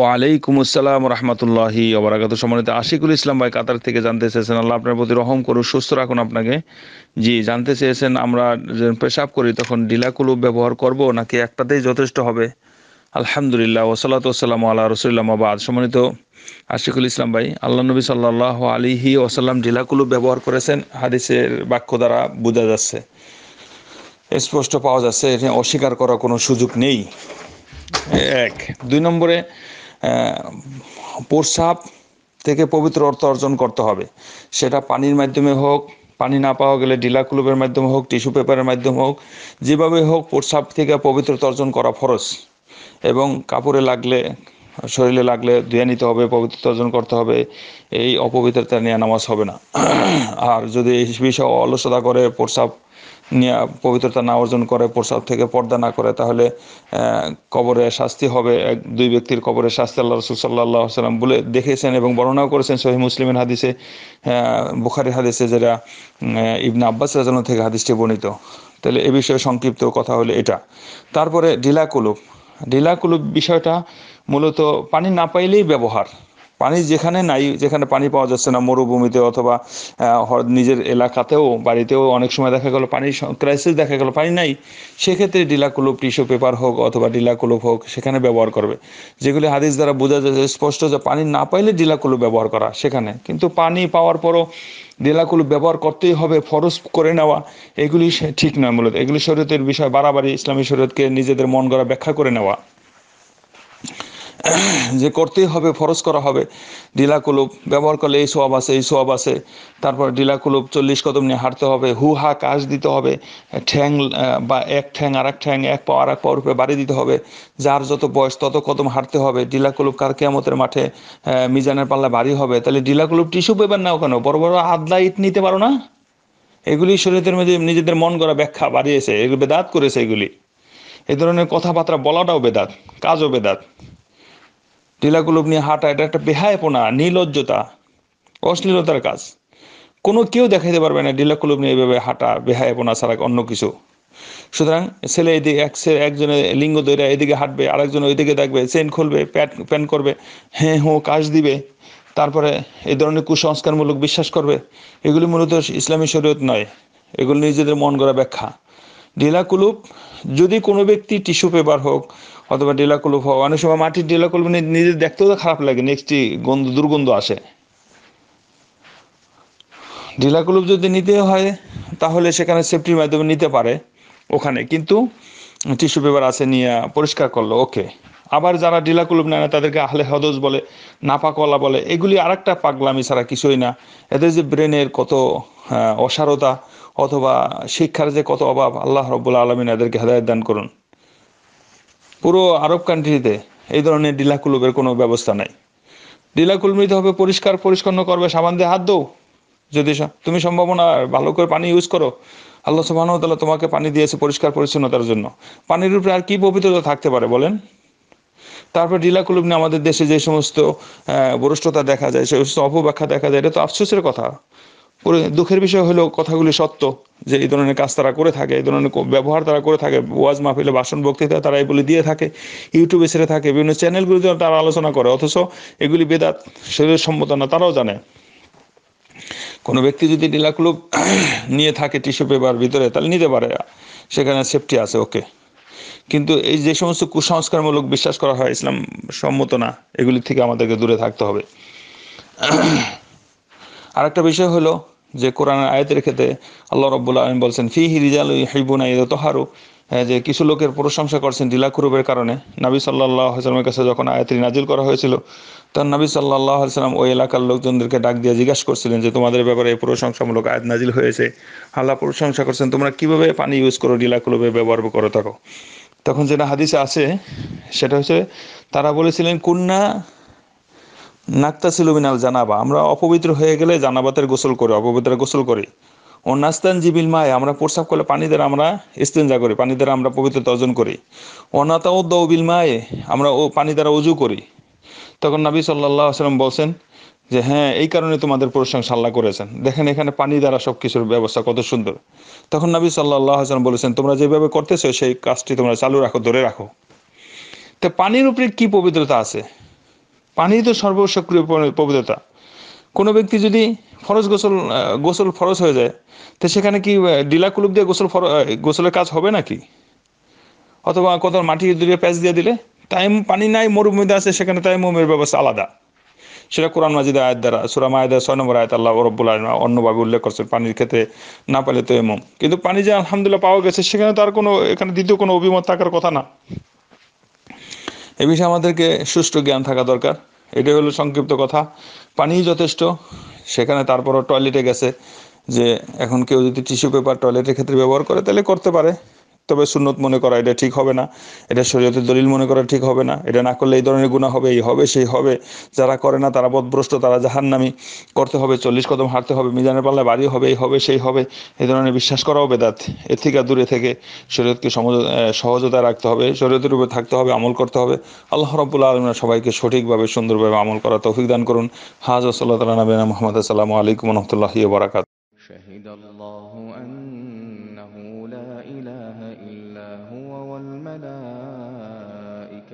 ওয়ালাইকুম আসসালাম রহমতুল্লাহি ওবরাকাত সম্মানিত আশিকুল ইসলাম ভাই কাতার থেকে জানতে চেয়েছেন আল্লাহ আপনার প্রতি রহম করুন সুস্থ রাখুন আপনাকে জি জানতে চেয়েছেন আমরা পেশাব করি তখন ডিলাকুলুব ব্যবহার করব নাকি একটাতেই যথেষ্ট হবে আলহামদুলিল্লাহ ওসলাত ওসালাম আল্লাহ আবাদ সম্মানিত আশিকুল ইসলাম ভাই আল্লাহ নবী সাল্লাহ আলিহি ওসাল্লাম ডিলাকুলুব ব্যবহার করেছেন হাদিসের বাক্য দ্বারা বোঝা যাচ্ছে স্পষ্ট পাওয়া যাচ্ছে অস্বীকার করার কোনো সুযোগ নেই এক দুই নম্বরে প্রস্রাব থেকে পবিত্র অর্থ অর্জন করতে হবে সেটা পানির মাধ্যমে হোক পানি না পাওয়া গেলে ডিলা ক্লুবের মাধ্যমে হোক টিস্যু পেপারের মাধ্যমে হোক যেভাবে হোক প্রস্রাব থেকে পবিত্র অর্জন করা ফরস এবং কাপড়ে লাগলে শরীরে লাগলে ধুয়ে নিতে হবে পবিত্র অর্জন করতে হবে এই অপবিত্রতা নিয়ে নামাজ হবে না আর যদি এই বিষয়ে অলসতা করে প্রস্রাব পবিত্রতা না অর্জন করে প্রসাদ থেকে পর্দা না করে তাহলে কবরে শাস্তি হবে এক দুই ব্যক্তির কবরে শাস্তি আল্লাহ রসুল সাল্লাহ সাল্লাম বলে দেখেছেন এবং বর্ণনাও করেছেন সহি মুসলিমের হাদিসে বুখারি হাদিসে যেটা ইবনা আব্বাস রাজন থেকে হাদিসটি বর্ণিত তাহলে এ বিষয়ে সংক্ষিপ্ত কথা হলো এটা তারপরে ঢিলা কুলুপ ঢিলা কুলুপ বিষয়টা মূলত পানি না পাইলেই ব্যবহার পানি যেখানে নাই যেখানে পানি পাওয়া যাচ্ছে না মরুভূমিতে অথবা নিজের এলাকাতেও বাড়িতেও অনেক সময় দেখা গেলো পানি ক্রাইসিস দেখা গেলো পানি নাই সেক্ষেত্রে কুলুপ টিস্যু পেপার হোক অথবা কুলুপ হোক সেখানে ব্যবহার করবে যেগুলি হাদিস দ্বারা বোঝা যায় স্পষ্ট যে পানি না পাইলে ডিলাকুলো ব্যবহার করা সেখানে কিন্তু পানি পাওয়ার পরও ডেলাগুলো ব্যবহার করতেই হবে ফরজ করে নেওয়া এগুলি ঠিক নয় মূলত এগুলি শরীয়তের বিষয় বাড়াবাড়ি ইসলামী শরীয়তকে নিজেদের মন গড়া ব্যাখ্যা করে নেওয়া যে করতেই হবে ফরজ করা হবে ডিলা কুলুপ ব্যবহার করলে এই সোয়াব আছে এই সোয়াব আছে তারপর ডিলা কুলুপ চল্লিশ কদম নিয়ে হাঁটতে হবে হু হা কাজ দিতে হবে ঠ্যাং বা এক ঠ্যাং আর এক ঠ্যাং এক পা আর এক পা রূপে বাড়ি দিতে হবে যার যত বয়স তত কদম হাঁটতে হবে ডিলা কুলুপ কার কেয়ামতের মাঠে মিজানের পাল্লা বাড়ি হবে তাহলে ডিলা কুলুপ টিস্যু পেবেন না ওখানে বড় বড় আদলা ইট নিতে পারো না এগুলি শরীরের মধ্যে নিজেদের মন করা ব্যাখ্যা বাড়িয়েছে এগুলো বেদাত করেছে এগুলি এ ধরনের কথাবার্তা বলাটাও বেদাত কাজও বেদাত টিলাকুলুপ নিয়ে হাঁটা এটা একটা বেহায়পনা নির্লজ্জতা অশ্লীলতার কাজ কোনো কেউ দেখাইতে পারবে না কুলুব নিয়ে এভাবে হাঁটা বেহায়পনা ছাড়া অন্য কিছু সুতরাং ছেলে এদিকে এক ছেলে একজনে লিঙ্গ দৈরা এদিকে হাঁটবে আরেকজন ওইদিকে দেখবে চেন খুলবে প্যাট প্যান করবে হ্যাঁ হো হ্যাঁ, কাজ দিবে তারপরে এই ধরনের কুসংস্কারমূলক বিশ্বাস করবে এগুলি মূলত ইসলামী শরীয়ত নয় এগুলি নিজেদের মন গড়া ব্যাখ্যা ডিলাকুলুপ যদি কোনো ব্যক্তি টিস্যু পেপার হোক অথবা ডিলাকুলুপ হোক অনেক সময় মাটির ডিলাকুলুপ নিজে দেখতেও তো খারাপ লাগে নেক্সট গন্ধ দুর্গন্ধ আসে ডিলাকুলুপ যদি নিতে হয় তাহলে সেখানে সেফটির মাধ্যমে নিতে পারে ওখানে কিন্তু টিস্যু পেপার আছে নিয়ে পরিষ্কার করলো ওকে আবার যারা ডিলা কুলুব নেয় না তাদেরকে আহলে হদজ বলে নাপাকলা বলে এগুলি আর একটা পাগলামি ছাড়া কিছুই না এদের যে ব্রেনের কত অসারতা অথবা শিক্ষার যে কত অভাব আল্লাহ রব্বুল্লা আলমিন এদেরকে হেদায়ত দান করুন পুরো আরব কান্ট্রিতে এই ধরনের ডিলা কুলুবের কোনো ব্যবস্থা নাই ডিলা হবে পরিষ্কার পরিচ্ছন্ন করবে সাবান দিয়ে হাত দৌ যদি তুমি সম্ভাবনা ভালো করে পানি ইউজ করো আল্লাহ সুবাহ তোমাকে পানি দিয়েছে পরিষ্কার পরিচ্ছন্নতার জন্য পানির উপরে আর কি পবিত্রতা থাকতে পারে বলেন তারপর ডিলা কুলুব নিয়ে আমাদের দেশে যে সমস্ত বরষ্টতা দেখা যায় সে সমস্ত অপব্যাখ্যা দেখা যায় এটা তো আফসোসের কথা দুঃখের বিষয় হলো কথাগুলি সত্য যে এই ধরনের কাজ তারা করে থাকে এই ধরনের ব্যবহার তারা করে থাকে ওয়াজ মাহফিলে বাসন বক্তৃতা তারা এগুলি দিয়ে থাকে ইউটিউবে ছেড়ে থাকে বিভিন্ন চ্যানেলগুলিতে তারা আলোচনা করে অথচ এগুলি বেদাত শরীরের সম্মত না তারাও জানে কোনো ব্যক্তি যদি ক্লুব নিয়ে থাকে টিস্যু পেপার ভিতরে তাহলে নিতে পারে সেখানে সেফটি আছে ওকে কিন্তু এই যে সমস্ত কুসংস্কারমূলক বিশ্বাস করা হয় ইসলাম সম্মত না এগুলি থেকে আমাদেরকে দূরে থাকতে হবে আরেকটা বিষয় হলো যে কোরআন আয়াতের ক্ষেত্রে আল্লাহ রব্বুল্লা আলম বলছেন ফি হিরিজাল হিবুনা ইদ হ্যাঁ যে কিছু লোকের প্রশংসা করছেন ডিলাকুরুবের কারণে নাবি সাল্লাহ সাল্লামের কাছে যখন আয়াতি নাজিল করা হয়েছিল তখন নাবি সাল্লাহ সাল্লাম ওই এলাকার লোকজনদেরকে ডাক দিয়ে জিজ্ঞাসা করছিলেন যে তোমাদের ব্যাপারে প্রশংসামূলক আয়াত নাজিল হয়েছে আল্লাহ প্রশংসা করছেন তোমরা কিভাবে পানি ইউজ করো ডিলাকুরুবে ব্যবহার করো থাকো তখন যেটা হাদিসে আছে সেটা হচ্ছে তারা বলেছিলেন কন্যা নাক্তা সিলুমিনাল জানাবা আমরা অপবিত্র হয়ে গেলে জানাবাতের গোসল করি অপবিত্র গোসল করি ও নাস্তান জিবিল মায় আমরা প্রস্রাব করলে পানি দ্বারা আমরা স্তেঞ্জা করি পানি দ্বারা আমরা পবিত্র অর্জন করি ও দৌবিল মায় আমরা ও পানি দ্বারা উজু করি তখন নাবি সাল্লাহ আসলাম বলছেন যে হ্যাঁ এই কারণে তোমাদের প্রশংসা আল্লাহ করেছেন দেখেন এখানে পানি দ্বারা সব কিছুর ব্যবস্থা কত সুন্দর তখন নবী সাল্লাহ হাসান বলেছেন তোমরা যেভাবে করতেছো সেই কাজটি তোমরা চালু রাখো ধরে রাখো তো পানির উপরে কি পবিত্রতা আছে পানি তো সর্বসক্রিয় পবিত্রতা কোনো ব্যক্তি যদি ফরজ গোসল গোসল ফরজ হয়ে যায় তো সেখানে কি ডিলা কুলুপ দিয়ে গোসল গোসলের কাজ হবে নাকি অথবা কোথাও মাটি দিয়ে প্যাচ দিয়ে দিলে টাইম পানি নাই মরুভূমিতে আছে সেখানে তাই মোমের ব্যবস্থা আলাদা সেটা কোরআন মাজিদ আয়াত দ্বারা সুরা মায়েদা ছয় নম্বর আয়াত আল্লাহ রব্বুল আলমা অন্যভাবে উল্লেখ করছেন পানির ক্ষেত্রে না পেলে তো এমন কিন্তু পানি যে আলহামদুলিল্লাহ পাওয়া গেছে সেখানে তার কোনো এখানে দ্বিতীয় কোনো অভিমত থাকার কথা না এ বিষয়ে আমাদেরকে সুষ্ঠু জ্ঞান থাকা দরকার এটাই হলো সংক্ষিপ্ত কথা পানি যথেষ্ট সেখানে তারপরও টয়লেটে গেছে যে এখন কেউ যদি টিস্যু পেপার টয়লেটের ক্ষেত্রে ব্যবহার করে তাহলে করতে পারে তবে সুন্নত মনে করা এটা ঠিক হবে না এটা শরীয়তের দলিল মনে করা ঠিক হবে না এটা না করলে এই ধরনের গুণা হবে এই হবে সেই হবে যারা করে না তারা বদভ্রষ্ট তারা জাহান্নামি করতে হবে চল্লিশ কদম হারতে হবে মিজানের পাল্লায় বাড়ি হবে এই হবে সেই হবে এই ধরনের বিশ্বাস করাও বেদাত এর থেকে দূরে থেকে শরীয়তকে সহজতা রাখতে হবে শরীয়তের উপরে থাকতে হবে আমল করতে হবে আল্লাহ রবুল্লা আলমরা সবাইকে সঠিকভাবে সুন্দরভাবে আমল করা তৌফিক দান করুন হাজ সাল্লাহ তালা নবীনা মোহাম্মদ আসসালামু আলাইকুম রহমতুল্লাহ বারাকাত শহীদ الله أن